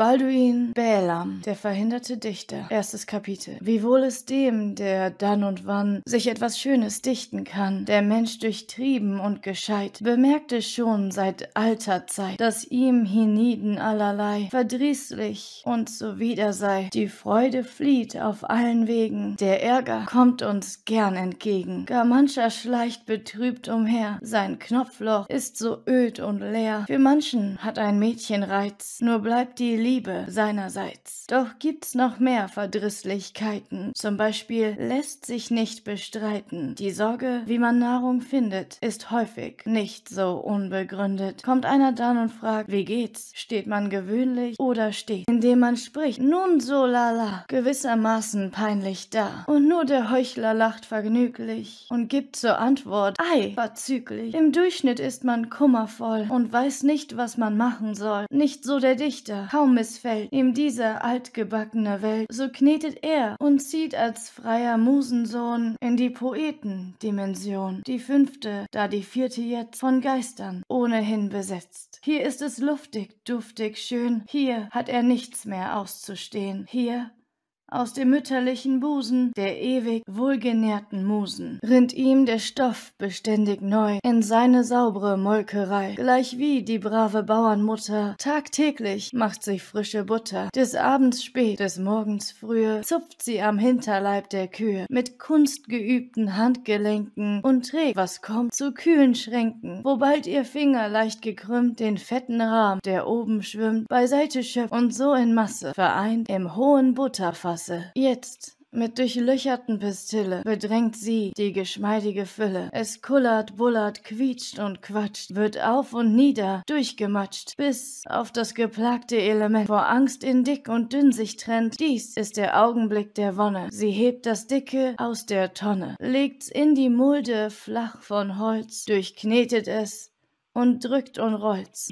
Balduin Bälam, der verhinderte Dichter. Erstes Kapitel. Wie wohl es dem, der dann und wann sich etwas Schönes dichten kann, der Mensch durchtrieben und gescheit, bemerkte schon seit alter Zeit, dass ihm hienieden allerlei verdrießlich und zuwider sei. Die Freude flieht auf allen Wegen, der Ärger kommt uns gern entgegen. Gar mancher schleicht betrübt umher, sein Knopfloch ist so öd und leer. Für manchen hat ein Mädchen Reiz, nur bleibt die Liebe Liebe seinerseits. Doch gibt's noch mehr Verdrisslichkeiten. Zum Beispiel lässt sich nicht bestreiten. Die Sorge, wie man Nahrung findet, ist häufig nicht so unbegründet. Kommt einer dann und fragt, wie geht's? Steht man gewöhnlich oder steht, indem man spricht, nun so lala, gewissermaßen peinlich da. Und nur der Heuchler lacht vergnüglich und gibt zur Antwort, ei, verzüglich. Im Durchschnitt ist man kummervoll und weiß nicht, was man machen soll. Nicht so der Dichter, kaum missfällt ihm diese altgebackene Welt, so knetet er und zieht als freier Musensohn in die Poetendimension, die fünfte, da die vierte jetzt von Geistern ohnehin besetzt. Hier ist es luftig, duftig, schön, hier hat er nichts mehr auszustehen, hier aus dem mütterlichen Busen der ewig wohlgenährten Musen rinnt ihm der Stoff beständig neu in seine saubere Molkerei. Gleichwie die brave Bauernmutter tagtäglich macht sich frische Butter. Des Abends spät, des Morgens frühe zupft sie am Hinterleib der Kühe mit kunstgeübten Handgelenken und trägt, was kommt, zu kühlen Schränken, wo bald ihr Finger leicht gekrümmt den fetten Rahm, der oben schwimmt, beiseite schöpft und so in Masse vereint im hohen Butterfass lasse. Jetzt mit durchlöcherten Pistille bedrängt sie die geschmeidige Fülle. Es kullert, bullert, quietscht und quatscht, wird auf und nieder durchgematscht, bis auf das geplagte Element vor Angst in dick und dünn sich trennt. Dies ist der Augenblick der Wonne. Sie hebt das Dicke aus der Tonne, legt's in die Mulde flach von Holz, durchknetet es und drückt und rollt's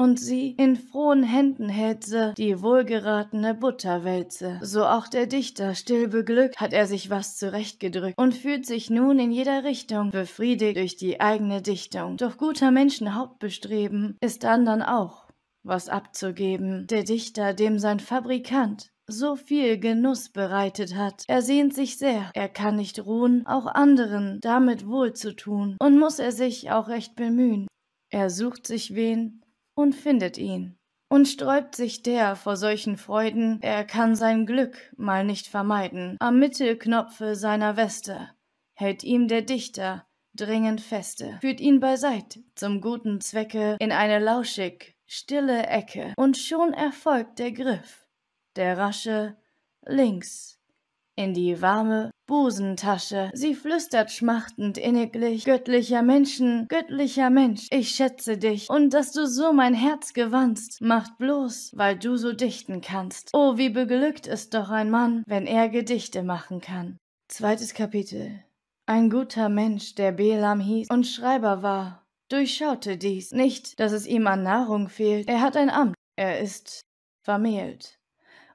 und sie in frohen Händen hältse die wohlgeratene Butterwälze. So auch der Dichter, still beglückt, hat er sich was zurechtgedrückt und fühlt sich nun in jeder Richtung befriedigt durch die eigene Dichtung. Doch guter Menschen Hauptbestreben ist andern auch was abzugeben. Der Dichter, dem sein Fabrikant so viel Genuss bereitet hat. Er sehnt sich sehr, er kann nicht ruhen, auch anderen damit wohl zu tun, und muß er sich auch recht bemühen. Er sucht sich wen, und findet ihn. Und sträubt sich der vor solchen Freuden, er kann sein Glück mal nicht vermeiden, am Mittelknopfe seiner Weste hält ihm der Dichter dringend feste, führt ihn beiseit zum guten Zwecke in eine lauschig stille Ecke, und schon erfolgt der Griff, der rasche links in die warme Busentasche. Sie flüstert schmachtend inniglich, göttlicher Menschen, göttlicher Mensch, ich schätze dich und dass du so mein Herz gewannst, macht bloß, weil du so dichten kannst. Oh, wie beglückt ist doch ein Mann, wenn er Gedichte machen kann. Zweites Kapitel. Ein guter Mensch, der Belam hieß und Schreiber war, durchschaute dies nicht, dass es ihm an Nahrung fehlt. Er hat ein Amt, er ist vermählt.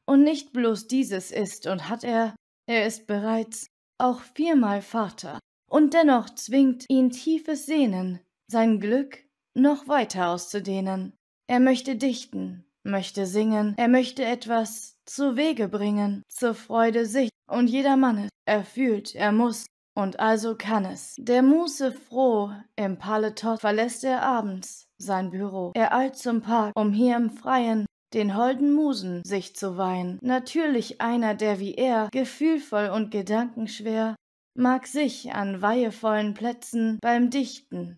Und nicht bloß dieses ist und hat er, er ist bereits auch viermal Vater, und dennoch zwingt ihn tiefes Sehnen, sein Glück noch weiter auszudehnen. Er möchte dichten, möchte singen, er möchte etwas zu Wege bringen, zur Freude sich und jedermannes. Er fühlt, er muss, und also kann es. Der Muße froh im Paletot verlässt er abends sein Büro. Er eilt zum Park, um hier im Freien den holden Musen sich zu weihen. Natürlich einer, der wie er, gefühlvoll und gedankenschwer, mag sich an weihevollen Plätzen beim Dichten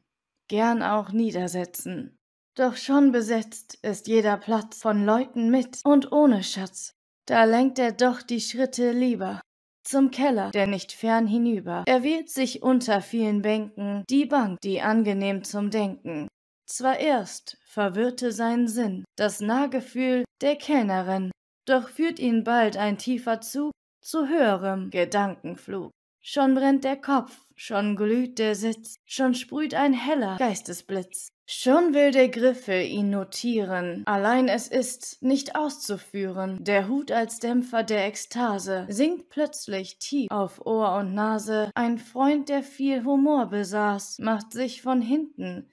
gern auch niedersetzen. Doch schon besetzt ist jeder Platz von Leuten mit und ohne Schatz. Da lenkt er doch die Schritte lieber zum Keller, der nicht fern hinüber. Er wählt sich unter vielen Bänken die Bank, die angenehm zum Denken zwar erst verwirrte sein Sinn das Nahgefühl der Kellnerin, doch führt ihn bald ein tiefer Zug zu höherem Gedankenflug. Schon brennt der Kopf, schon glüht der Sitz, schon sprüht ein heller Geistesblitz. Schon will der Griffel ihn notieren, allein es ist nicht auszuführen. Der Hut als Dämpfer der Ekstase sinkt plötzlich tief auf Ohr und Nase. Ein Freund, der viel Humor besaß, macht sich von hinten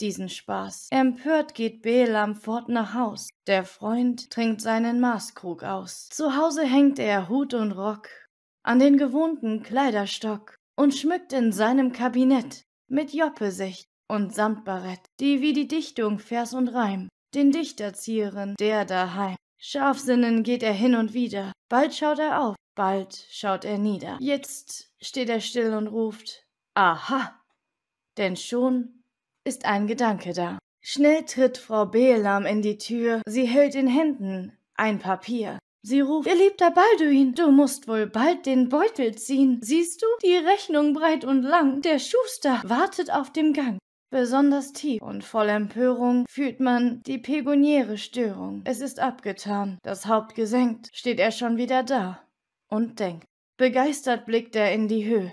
diesen Spaß. Empört geht Belam fort nach Haus. Der Freund trinkt seinen Maßkrug aus. Zu Hause hängt er Hut und Rock an den gewohnten Kleiderstock und schmückt in seinem Kabinett mit Joppe sich und Samtbarett, die wie die Dichtung Vers und Reim den Dichter zieren, der daheim. Scharfsinnen geht er hin und wieder, bald schaut er auf, bald schaut er nieder. Jetzt steht er still und ruft, aha! Denn schon ist ein Gedanke da. Schnell tritt Frau Belam in die Tür, sie hält in Händen ein Papier. Sie ruft, geliebter Balduin, du musst wohl bald den Beutel ziehen. Siehst du, die Rechnung breit und lang, der Schuster wartet auf dem Gang. Besonders tief und voll Empörung fühlt man die pegoniäre Störung. Es ist abgetan, das Haupt gesenkt, steht er schon wieder da und denkt. Begeistert blickt er in die Höhe.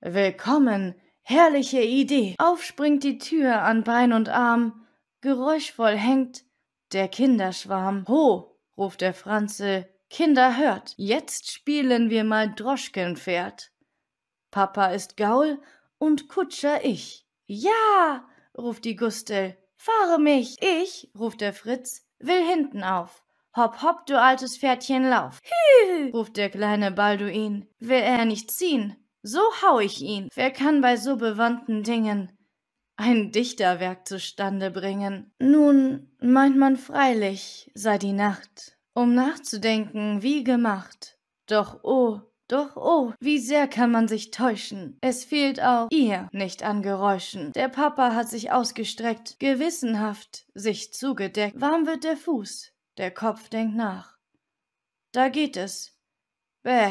Willkommen, Herrliche Idee! Aufspringt die Tür an Bein und Arm, geräuschvoll hängt der Kinderschwarm. Ho! ruft der Franze, Kinder hört, jetzt spielen wir mal Droschkenpferd. Papa ist Gaul und Kutscher ich. Ja! ruft die Gustel. Fahre mich! Ich, ruft der Fritz, will hinten auf. Hopp, hopp, du altes Pferdchen, lauf! Hü! ruft der kleine Balduin. Will er nicht ziehen? So hau ich ihn. Wer kann bei so bewandten Dingen ein Dichterwerk zustande bringen? Nun meint man freilich, sei die Nacht, um nachzudenken, wie gemacht. Doch oh, doch oh, wie sehr kann man sich täuschen. Es fehlt auch ihr nicht an Geräuschen. Der Papa hat sich ausgestreckt, gewissenhaft sich zugedeckt. Warm wird der Fuß, der Kopf denkt nach. Da geht es. Bäh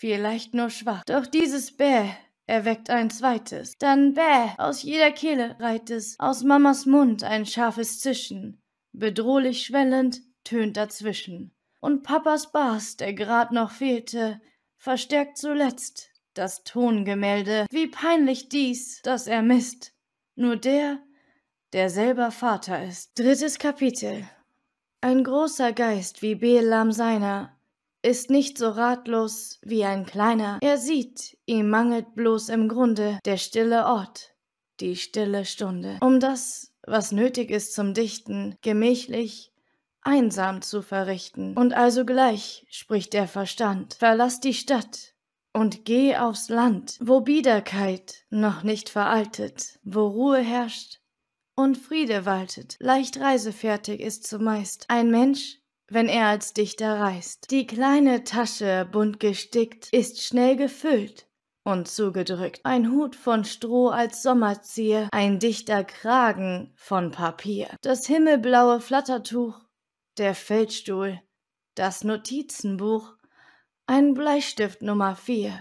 vielleicht nur schwach. Doch dieses Bäh erweckt ein zweites. Dann bäh, aus jeder Kehle reiht es, aus Mamas Mund ein scharfes Zischen. Bedrohlich schwellend tönt dazwischen. Und Papas Bas, der grad noch fehlte, verstärkt zuletzt das Tongemälde. Wie peinlich dies, das er misst. Nur der, der selber Vater ist. Drittes Kapitel. Ein großer Geist wie Belam seiner ist nicht so ratlos wie ein kleiner. Er sieht, ihm mangelt bloß im Grunde der stille Ort, die stille Stunde, um das, was nötig ist zum Dichten, gemächlich, einsam zu verrichten. Und also gleich spricht der Verstand, verlass die Stadt und geh aufs Land, wo Biederkeit noch nicht veraltet, wo Ruhe herrscht und Friede waltet. Leicht reisefertig ist zumeist ein Mensch, wenn er als Dichter reist. Die kleine Tasche, bunt gestickt, ist schnell gefüllt und zugedrückt. Ein Hut von Stroh als Sommerzier, ein dichter Kragen von Papier. Das himmelblaue Flattertuch, der Feldstuhl, das Notizenbuch, ein Bleistift Nummer 4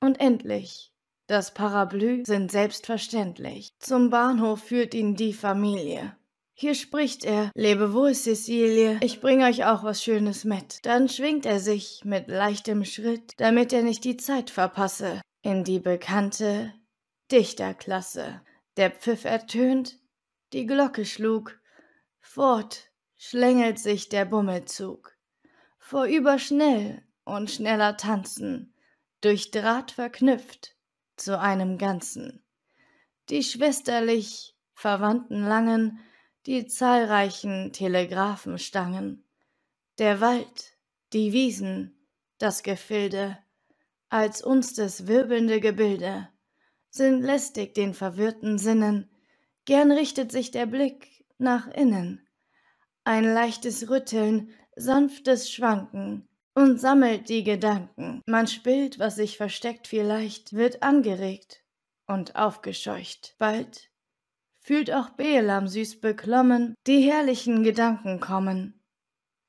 und endlich das Parablü sind selbstverständlich. Zum Bahnhof führt ihn die Familie. Hier spricht er. Lebe wohl, Cecilie. Ich bringe euch auch was Schönes mit. Dann schwingt er sich mit leichtem Schritt, damit er nicht die Zeit verpasse, in die bekannte Dichterklasse. Der Pfiff ertönt, die Glocke schlug. Fort schlängelt sich der Bummelzug. Vorüber schnell und schneller tanzen, durch Draht verknüpft zu einem Ganzen. Die schwesterlich verwandten Langen die zahlreichen Telegraphenstangen, der Wald, die Wiesen, das Gefilde, als uns das wirbelnde Gebilde, sind lästig den verwirrten Sinnen, gern richtet sich der Blick nach innen. Ein leichtes Rütteln, sanftes Schwanken und sammelt die Gedanken. Man spielt, was sich versteckt, vielleicht wird angeregt und aufgescheucht. Bald fühlt auch Belam süß beklommen, die herrlichen Gedanken kommen.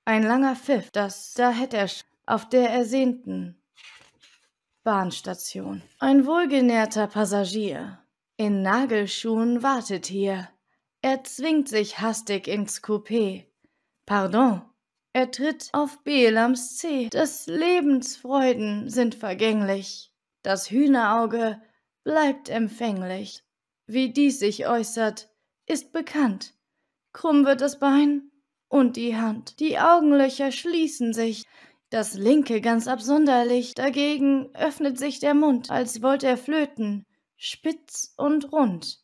Ein langer Pfiff, das, da hätt er auf der ersehnten Bahnstation. Ein wohlgenährter Passagier in Nagelschuhen wartet hier. Er zwingt sich hastig ins Coupé. Pardon, er tritt auf Belams Zeh. Des Lebens Freuden sind vergänglich. Das Hühnerauge bleibt empfänglich. Wie dies sich äußert, ist bekannt. Krumm wird das Bein und die Hand. Die Augenlöcher schließen sich, das linke ganz absonderlich, dagegen öffnet sich der Mund, als wollt er flöten, spitz und rund.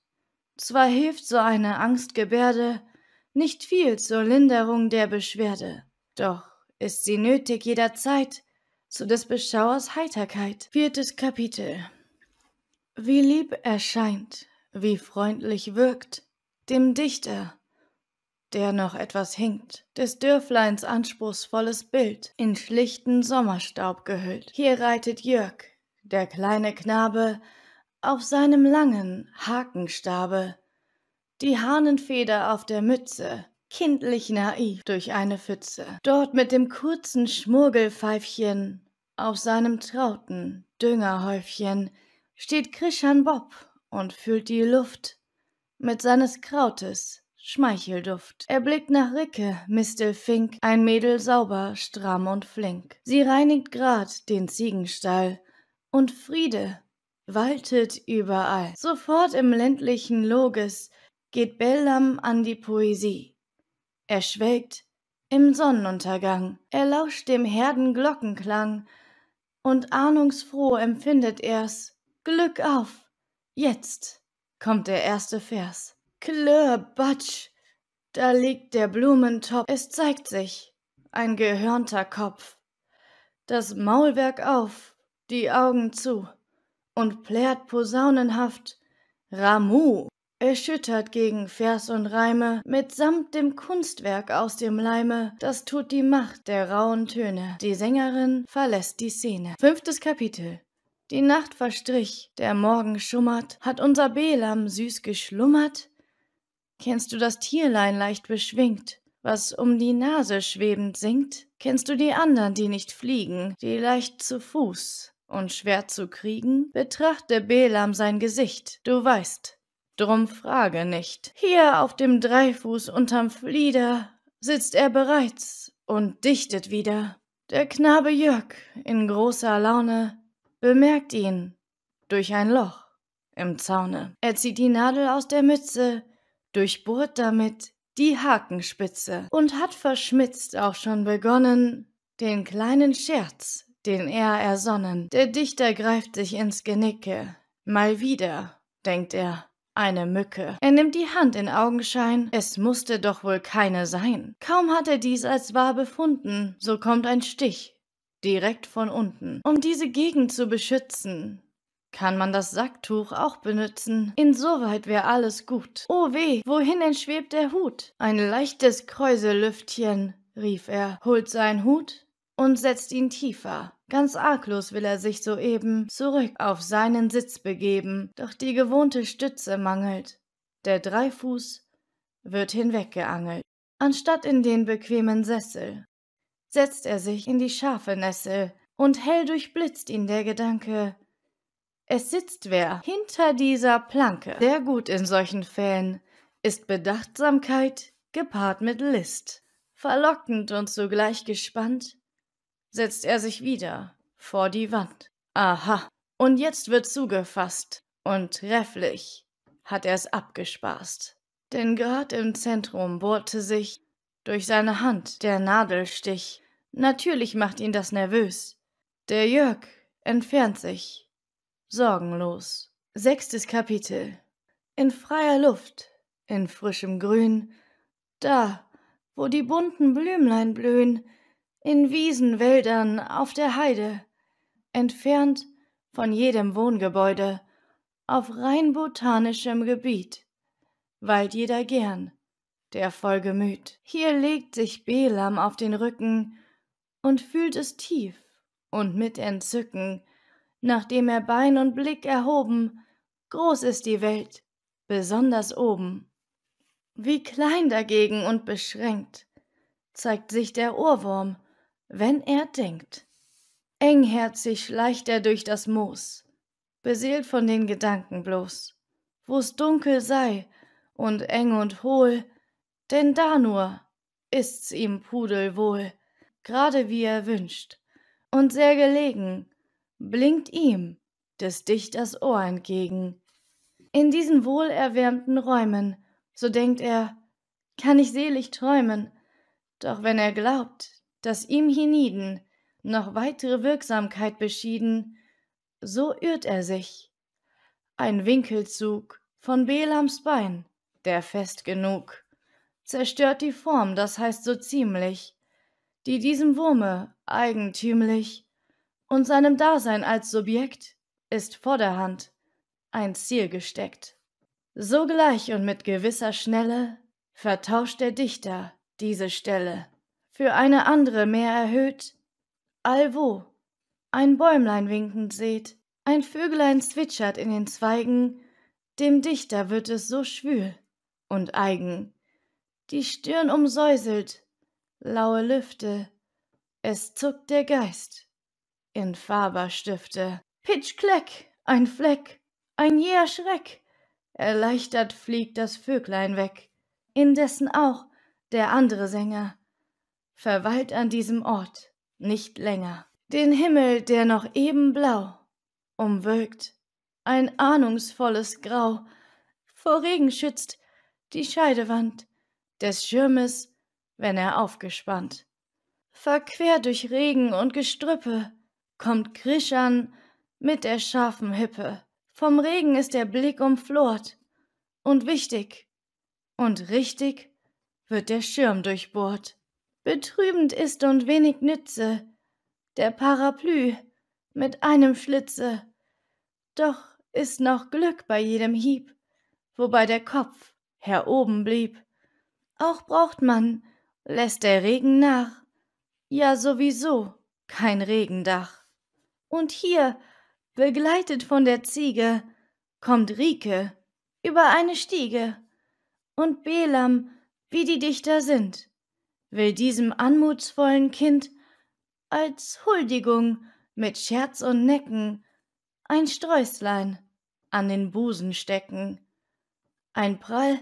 Zwar hilft so eine Angstgebärde nicht viel zur Linderung der Beschwerde, doch ist sie nötig jederzeit zu des Beschauers Heiterkeit. Viertes Kapitel Wie lieb erscheint wie freundlich wirkt, dem Dichter, der noch etwas hinkt, des Dörfleins anspruchsvolles Bild, in schlichten Sommerstaub gehüllt. Hier reitet Jörg, der kleine Knabe, auf seinem langen Hakenstabe, die Hahnenfeder auf der Mütze, kindlich naiv durch eine Pfütze, dort mit dem kurzen Schmurgelpfeifchen auf seinem trauten Düngerhäufchen steht Krischan Bob und fühlt die Luft mit seines Krautes Schmeichelduft. Er blickt nach Ricke, Mistel Fink, ein Mädel sauber, stramm und flink. Sie reinigt grad den Ziegenstall und Friede waltet überall. Sofort im ländlichen Loges geht Bellam an die Poesie. Er schwelgt im Sonnenuntergang, er lauscht dem Herden Glockenklang und ahnungsfroh empfindet er's. Glück auf! Jetzt kommt der erste Vers. Klirrbatsch, da liegt der Blumentopf, es zeigt sich, ein gehörnter Kopf. Das Maulwerk auf, die Augen zu und plärt posaunenhaft Ramu, erschüttert gegen Vers und Reime, mitsamt dem Kunstwerk aus dem Leime, das tut die Macht der rauen Töne. Die Sängerin verlässt die Szene. Fünftes Kapitel die Nacht verstrich, der Morgen schummert, hat unser Belam süß geschlummert? Kennst du das Tierlein leicht beschwingt, was um die Nase schwebend singt? Kennst du die anderen, die nicht fliegen, die leicht zu Fuß und schwer zu kriegen? Betrachte Belam sein Gesicht, du weißt, drum frage nicht. Hier auf dem Dreifuß unterm Flieder sitzt er bereits und dichtet wieder. Der Knabe Jörg in großer Laune bemerkt ihn durch ein Loch im Zaune. Er zieht die Nadel aus der Mütze, durchbohrt damit die Hakenspitze und hat verschmitzt auch schon begonnen den kleinen Scherz, den er ersonnen. Der Dichter greift sich ins Genicke. Mal wieder, denkt er, eine Mücke. Er nimmt die Hand in Augenschein, es musste doch wohl keine sein. Kaum hat er dies als wahr befunden, so kommt ein Stich direkt von unten. Um diese Gegend zu beschützen, kann man das Sacktuch auch benutzen. Insoweit wäre alles gut. Oh weh, wohin entschwebt der Hut? Ein leichtes Kräuselüftchen, rief er, holt seinen Hut und setzt ihn tiefer. Ganz arglos will er sich soeben zurück auf seinen Sitz begeben, doch die gewohnte Stütze mangelt. Der Dreifuß wird hinweggeangelt. Anstatt in den bequemen Sessel setzt er sich in die scharfe Nässe und hell durchblitzt ihn der Gedanke, es sitzt wer hinter dieser Planke. Sehr gut in solchen Fällen ist Bedachtsamkeit gepaart mit List. Verlockend und zugleich gespannt, setzt er sich wieder vor die Wand. Aha, und jetzt wird zugefasst und trefflich hat er's abgespaßt. Denn grad im Zentrum bohrte sich durch seine Hand, der Nadelstich. Natürlich macht ihn das nervös. Der Jörg entfernt sich. Sorgenlos. Sechstes Kapitel. In freier Luft, in frischem Grün, da, wo die bunten Blümlein blühen, in Wiesen, Wäldern, auf der Heide, entfernt von jedem Wohngebäude, auf rein botanischem Gebiet, weilt jeder gern, der voll Gemüt. Hier legt sich Belam auf den Rücken und fühlt es tief und mit Entzücken, nachdem er Bein und Blick erhoben, groß ist die Welt, besonders oben. Wie klein dagegen und beschränkt zeigt sich der Ohrwurm, wenn er denkt. Engherzig schleicht er durch das Moos, beseelt von den Gedanken bloß, wo's dunkel sei und eng und hohl, denn da nur ist's ihm pudelwohl, gerade wie er wünscht, und sehr gelegen blinkt ihm des Dichters Ohr entgegen. In diesen wohlerwärmten Räumen, so denkt er, kann ich selig träumen, doch wenn er glaubt, dass ihm hienieden noch weitere Wirksamkeit beschieden, so irrt er sich. Ein Winkelzug von Belams Bein, der fest genug zerstört die Form, das heißt so ziemlich, die diesem Wurme eigentümlich und seinem Dasein als Subjekt ist vorderhand ein Ziel gesteckt. Sogleich und mit gewisser Schnelle vertauscht der Dichter diese Stelle für eine andere mehr erhöht, allwo ein Bäumlein winkend seht, ein Vöglein zwitschert in den Zweigen, dem Dichter wird es so schwül und eigen die Stirn umsäuselt, laue Lüfte, es zuckt der Geist. In Faberstifte, Pitschkleck, ein Fleck, ein jäher Schreck, erleichtert fliegt das Vöglein weg, indessen auch der andere Sänger verweilt an diesem Ort nicht länger. Den Himmel, der noch eben blau umwölkt, ein ahnungsvolles Grau vor Regen schützt die Scheidewand des Schirmes, wenn er aufgespannt. Verquer durch Regen und Gestrüppe kommt Krischan mit der scharfen Hippe. Vom Regen ist der Blick umflort und wichtig und richtig wird der Schirm durchbohrt. Betrübend ist und wenig nütze der Parapluie mit einem Schlitze. Doch ist noch Glück bei jedem Hieb, wobei der Kopf heroben blieb. Auch braucht man, lässt der Regen nach. Ja, sowieso, kein Regendach. Und hier, begleitet von der Ziege, kommt Rike über eine Stiege. Und Belam, wie die Dichter sind, will diesem anmutsvollen Kind als Huldigung mit Scherz und Necken ein Sträußlein an den Busen stecken. Ein Prall,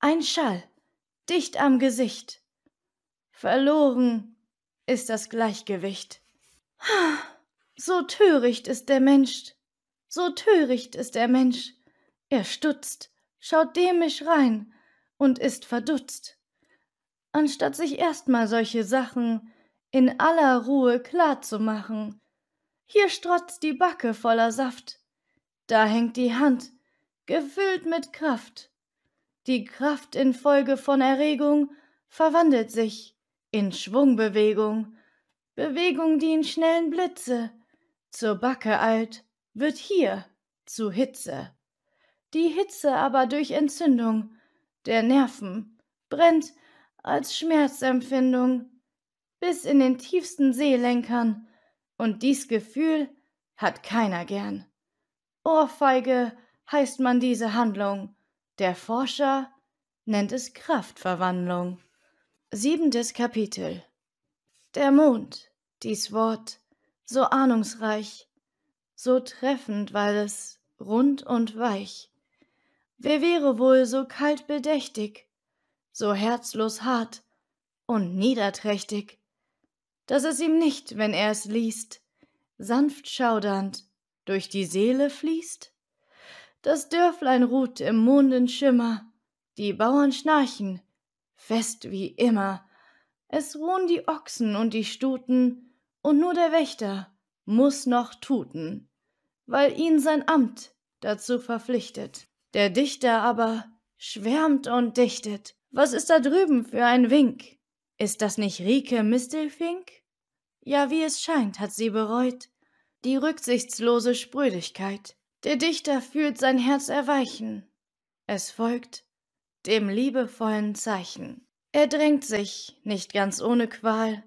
ein Schall dicht am Gesicht. Verloren ist das Gleichgewicht. So töricht ist der Mensch, so töricht ist der Mensch. Er stutzt, schaut dämisch rein und ist verdutzt. Anstatt sich erstmal solche Sachen in aller Ruhe klar zu machen, hier strotzt die Backe voller Saft, da hängt die Hand, gefüllt mit Kraft. Die Kraft infolge von Erregung verwandelt sich in Schwungbewegung, Bewegung, die in schnellen Blitze zur Backe eilt, wird hier zu Hitze. Die Hitze aber durch Entzündung der Nerven brennt als Schmerzempfindung bis in den tiefsten Seelenkern, und dies Gefühl hat keiner gern. Ohrfeige heißt man diese Handlung, der Forscher nennt es Kraftverwandlung. Siebentes Kapitel Der Mond, dies Wort, so ahnungsreich, so treffend, weil es rund und weich. Wer wäre wohl so kalt bedächtig, so herzlos hart und niederträchtig, dass es ihm nicht, wenn er es liest, sanft schaudernd durch die Seele fließt? Das Dörflein ruht im Mondenschimmer, die Bauern schnarchen, fest wie immer. Es ruhen die Ochsen und die Stuten, und nur der Wächter muß noch tuten, weil ihn sein Amt dazu verpflichtet. Der Dichter aber schwärmt und dichtet. Was ist da drüben für ein Wink? Ist das nicht Rike Mistelfink? Ja, wie es scheint, hat sie bereut die rücksichtslose Sprödigkeit. Der Dichter fühlt sein Herz erweichen. Es folgt dem liebevollen Zeichen. Er drängt sich, nicht ganz ohne Qual,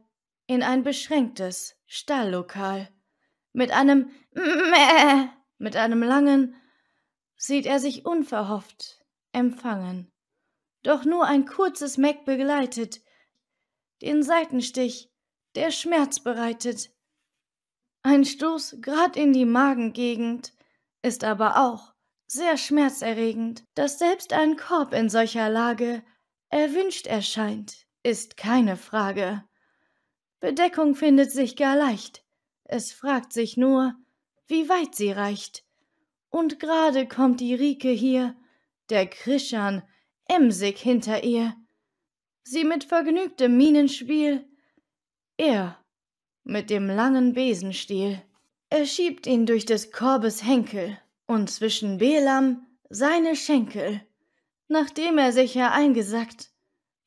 in ein beschränktes Stalllokal. Mit einem Mäh, mit einem langen, sieht er sich unverhofft empfangen. Doch nur ein kurzes Meck begleitet, den Seitenstich, der Schmerz bereitet. Ein Stoß grad in die Magengegend, ist aber auch sehr schmerzerregend, dass selbst ein Korb in solcher Lage erwünscht erscheint, ist keine Frage. Bedeckung findet sich gar leicht, es fragt sich nur, wie weit sie reicht. Und gerade kommt die Rike hier, der Krischan, emsig hinter ihr. Sie mit vergnügtem Mienenspiel, er mit dem langen Besenstiel. Er schiebt ihn durch des Korbes Henkel und zwischen Belam seine Schenkel. Nachdem er sich hereingesackt,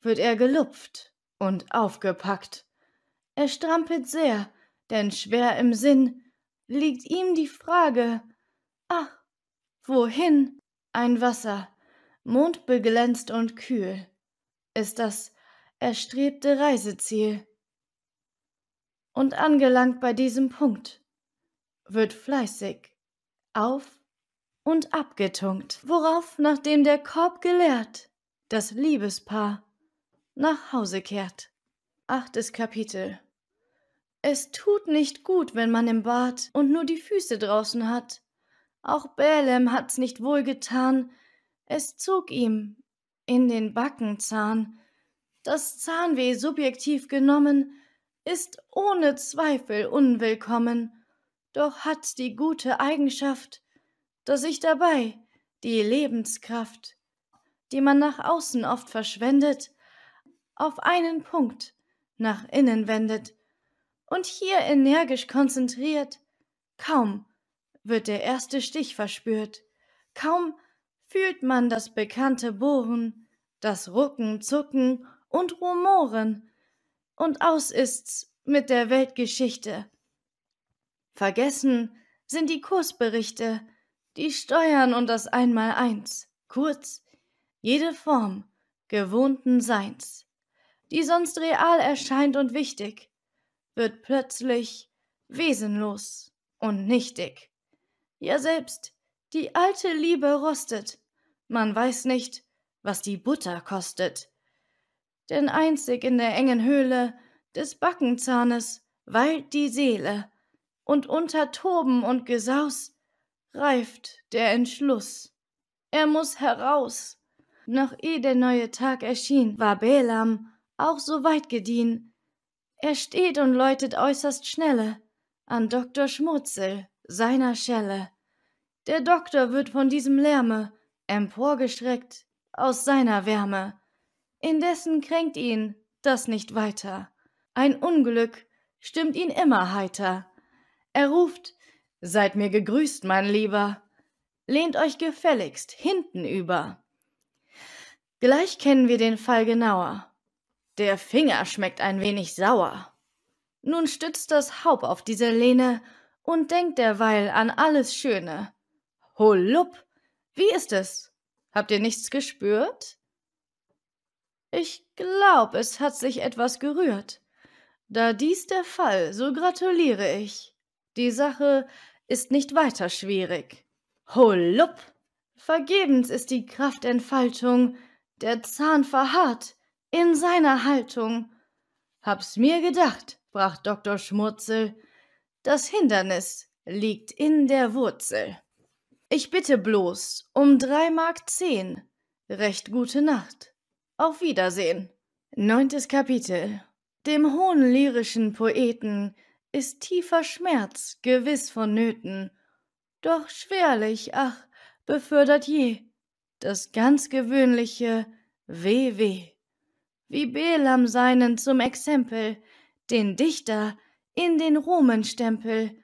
wird er gelupft und aufgepackt. Er strampelt sehr, denn schwer im Sinn liegt ihm die Frage, ach, wohin? Ein Wasser, mondbeglänzt und kühl, ist das erstrebte Reiseziel. Und angelangt bei diesem Punkt, wird fleißig auf und abgetunkt, worauf, nachdem der Korb geleert, das Liebespaar nach Hause kehrt. Achtes Kapitel Es tut nicht gut, wenn man im Bad und nur die Füße draußen hat. Auch Bälem hat's nicht wohl getan, es zog ihm in den Backenzahn. Das Zahnweh subjektiv genommen ist ohne Zweifel unwillkommen doch hat's die gute Eigenschaft, dass ich dabei die Lebenskraft, die man nach außen oft verschwendet, auf einen Punkt nach innen wendet und hier energisch konzentriert, kaum wird der erste Stich verspürt, kaum fühlt man das bekannte Bohren, das Rucken, Zucken und Rumoren, und aus ist's mit der Weltgeschichte, Vergessen sind die Kursberichte, die Steuern und das Einmaleins, kurz jede Form gewohnten Seins, die sonst real erscheint und wichtig, wird plötzlich wesenlos und nichtig. Ja selbst die alte Liebe rostet, man weiß nicht, was die Butter kostet. Denn einzig in der engen Höhle des Backenzahnes weilt die Seele, und unter Toben und Gesaus reift der Entschluss. Er muß heraus. Noch eh der neue Tag erschien, war Balaam auch so weit gediehen. Er steht und läutet äußerst schnelle an Doktor Schmutzel, seiner Schelle. Der Doktor wird von diesem Lärme emporgeschreckt aus seiner Wärme. Indessen kränkt ihn das nicht weiter. Ein Unglück stimmt ihn immer heiter. Er ruft, Seid mir gegrüßt, mein Lieber, lehnt euch gefälligst hintenüber. Gleich kennen wir den Fall genauer. Der Finger schmeckt ein wenig sauer. Nun stützt das Haupt auf diese Lehne und denkt derweil an alles Schöne. Hollup, wie ist es? Habt ihr nichts gespürt? Ich glaub, es hat sich etwas gerührt. Da dies der Fall, so gratuliere ich. Die Sache ist nicht weiter schwierig. Hollup! Vergebens ist die Kraftentfaltung, der Zahn verharrt in seiner Haltung. Hab's mir gedacht, brach Dr. Schmurzel, das Hindernis liegt in der Wurzel. Ich bitte bloß um drei Mark zehn. Recht gute Nacht. Auf Wiedersehen. Neuntes Kapitel. Dem hohen lyrischen Poeten ist tiefer Schmerz gewiss vonnöten, doch schwerlich, ach, befördert je das ganz gewöhnliche Weh, weh. Wie Belam seinen zum Exempel, den Dichter in den Romenstempel.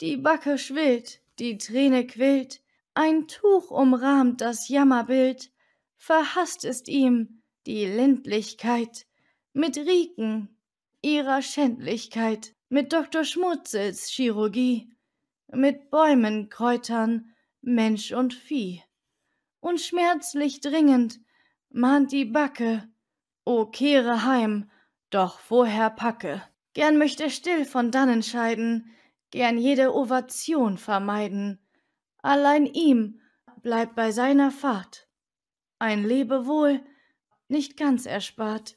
die Backe schwillt, die Träne quillt, ein Tuch umrahmt das Jammerbild, verhaßt ist ihm die Ländlichkeit mit Rieken ihrer Schändlichkeit mit Dr. Schmutzels Chirurgie, mit Bäumen, Kräutern, Mensch und Vieh. Und schmerzlich dringend mahnt die Backe, O kehre heim, doch vorher packe. Gern möcht er still von dannen scheiden, gern jede Ovation vermeiden. Allein ihm bleibt bei seiner Fahrt ein Lebewohl nicht ganz erspart.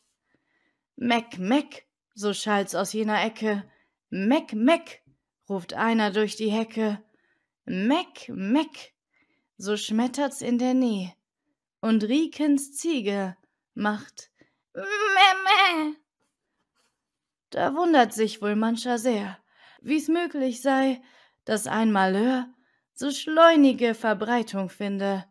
Meck, meck, so schallt's aus jener Ecke, Meck, meck, ruft einer durch die Hecke. Meck, meck, so schmettert's in der Nähe. Und Riekens Ziege macht Meh, meh. Da wundert sich wohl mancher sehr, wie's möglich sei, dass ein Malheur so schleunige Verbreitung finde.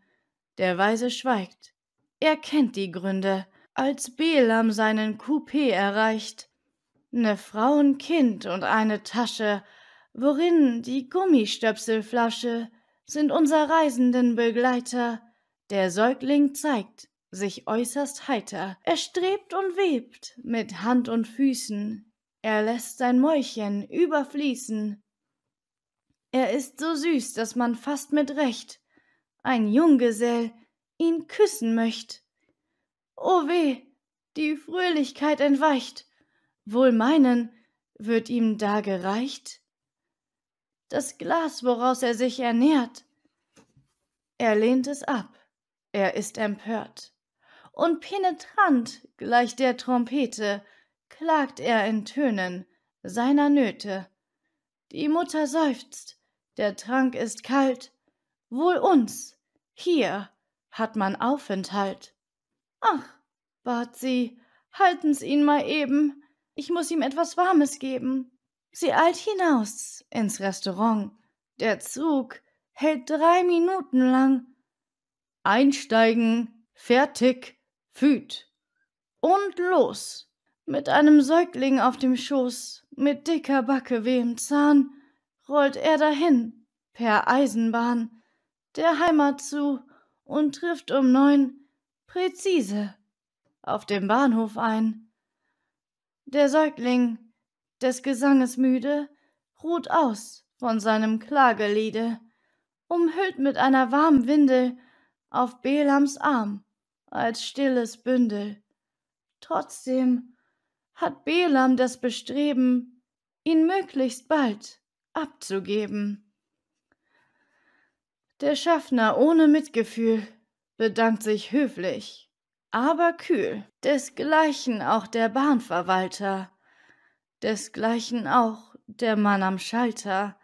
Der Weise schweigt. Er kennt die Gründe. Als Belam seinen Coupé erreicht, Ne Frau und eine Tasche, worin die Gummistöpselflasche sind unser reisenden Begleiter. Der Säugling zeigt sich äußerst heiter. Er strebt und webt mit Hand und Füßen. Er lässt sein Mäulchen überfließen. Er ist so süß, dass man fast mit Recht ein Junggesell ihn küssen möcht. O weh, die Fröhlichkeit entweicht meinen, wird ihm da gereicht? Das Glas, woraus er sich ernährt. Er lehnt es ab, er ist empört. Und penetrant, gleich der Trompete, klagt er in Tönen seiner Nöte. Die Mutter seufzt, der Trank ist kalt, wohl uns, hier hat man Aufenthalt. Ach, bat sie, halten's ihn mal eben, ich muss ihm etwas Warmes geben. Sie eilt hinaus ins Restaurant. Der Zug hält drei Minuten lang. Einsteigen, fertig, füt. Und los. Mit einem Säugling auf dem Schoß, mit dicker Backe wehem Zahn, rollt er dahin, per Eisenbahn, der Heimat zu und trifft um neun präzise auf dem Bahnhof ein. Der Säugling, des Gesanges müde, ruht aus von seinem Klageliede, umhüllt mit einer warmen Windel auf Belams Arm als stilles Bündel. Trotzdem hat Belam das Bestreben, ihn möglichst bald abzugeben. Der Schaffner ohne Mitgefühl bedankt sich höflich aber kühl, desgleichen auch der Bahnverwalter, desgleichen auch der Mann am Schalter.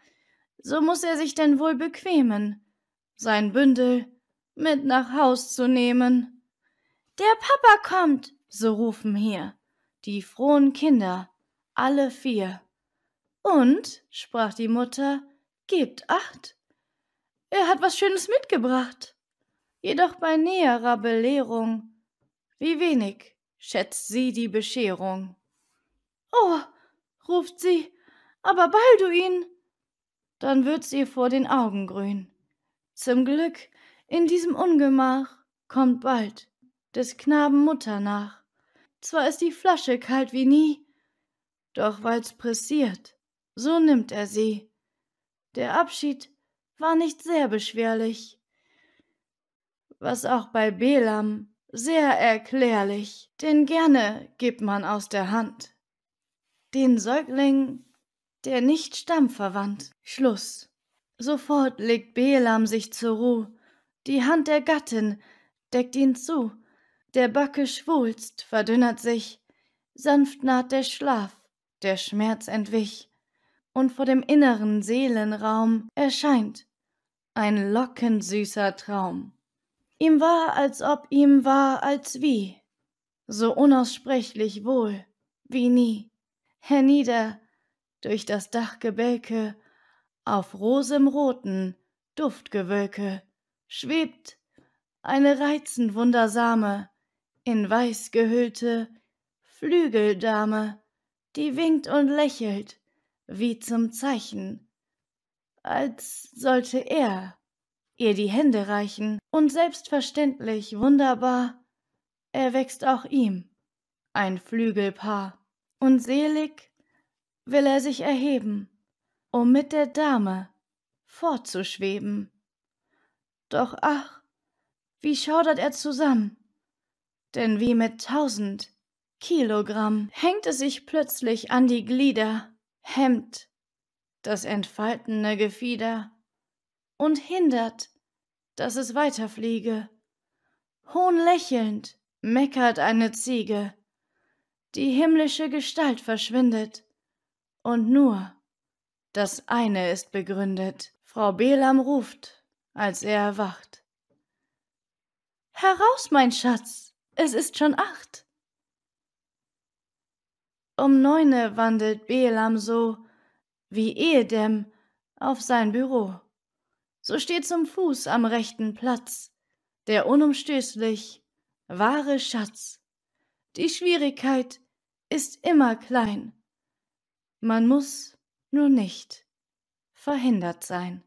So muß er sich denn wohl bequemen, sein Bündel mit nach Haus zu nehmen. Der Papa kommt, so rufen hier die frohen Kinder, alle vier. Und, sprach die Mutter, gebt acht, er hat was Schönes mitgebracht. Jedoch bei näherer Belehrung wie wenig schätzt sie die Bescherung. Oh, ruft sie, aber Balduin! Dann wird's ihr vor den Augen grün. Zum Glück, in diesem Ungemach kommt bald des Knaben Mutter nach. Zwar ist die Flasche kalt wie nie, doch weil's pressiert, so nimmt er sie. Der Abschied war nicht sehr beschwerlich. Was auch bei Belam sehr erklärlich, denn gerne gibt man aus der Hand. Den Säugling, der nicht stammverwandt. Schluss. Sofort legt Belam sich zur Ruh. Die Hand der Gattin deckt ihn zu. Der Backe schwulst, verdünnert sich. Sanft naht der Schlaf, der Schmerz entwich. Und vor dem inneren Seelenraum erscheint ein lockensüßer Traum. Ihm war, als ob ihm war, als wie, so unaussprechlich wohl, wie nie, hernieder, durch das Dachgebälke, auf rosemroten Duftgewölke, schwebt eine reizend wundersame, in weiß gehüllte Flügeldame, die winkt und lächelt, wie zum Zeichen, als sollte er ihr die Hände reichen. Und selbstverständlich, wunderbar, erwächst auch ihm ein Flügelpaar. Und selig will er sich erheben, um mit der Dame fortzuschweben. Doch ach, wie schaudert er zusammen, denn wie mit tausend Kilogramm hängt es sich plötzlich an die Glieder, hemmt das entfaltene Gefieder und hindert dass es weiterfliege. Hohnlächelnd meckert eine Ziege. Die himmlische Gestalt verschwindet. Und nur das eine ist begründet. Frau Belam ruft, als er erwacht. Heraus, mein Schatz, es ist schon acht. Um neune wandelt Belam so, wie ehedem, auf sein Büro so steht zum Fuß am rechten Platz, der unumstößlich wahre Schatz. Die Schwierigkeit ist immer klein, man muss nur nicht verhindert sein.